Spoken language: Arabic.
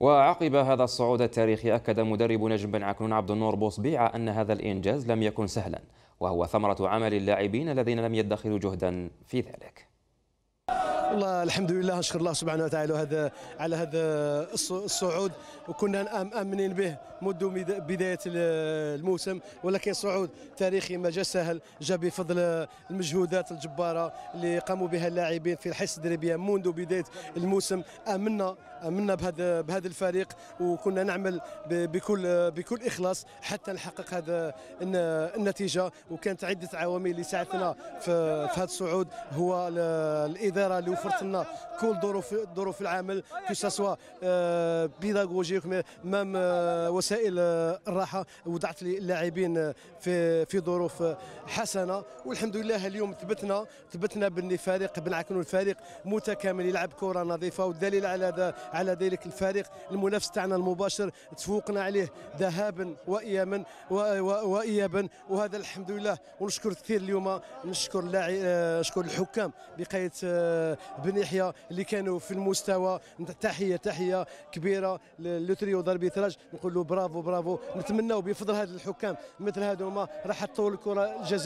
وعقب هذا الصعود التاريخي أكد مدرب نجم بن عكنون عبد النور بوصبيع أن هذا الإنجاز لم يكن سهلا وهو ثمرة عمل اللاعبين الذين لم يدخروا جهدا في ذلك والله الحمد لله نشكر الله سبحانه وتعالى هذا على هذا الصعود وكنا مامنين به منذ بدايه الموسم ولكن صعود تاريخي ما جاء سهل جا بفضل المجهودات الجباره اللي قاموا بها اللاعبين في الحصه التدريبيه منذ بدايه الموسم امنا امنا بهذا بهذا الفريق وكنا نعمل بكل بكل اخلاص حتى نحقق هذا النتيجه وكانت عده عوامل اللي ساعدتنا في هذا الصعود هو الاداره وفرت لنا كل ظروف ظروف العمل كو سوا آه، بيداغوجيك مام آه، وسائل آه، الراحه وضعت اللاعبين في في ظروف حسنه والحمد لله اليوم ثبتنا ثبتنا بان فريق بنعكنوا الفريق متكامل يلعب كره نظيفه والدليل على على ذلك الفريق المنافس تاعنا المباشر تفوقنا عليه ذهابا وايابا وايابا وهذا الحمد لله ونشكر كثير اليوم نشكر نشكر الحكام بقيه بن يحيى اللي كانوا في المستوى تحيه تحيه كبيره لو تريو داربيتراج نقول له برافو برافو نتمناو بفضل هاد الحكام مثل هادو راح تطول الكره الجزائريه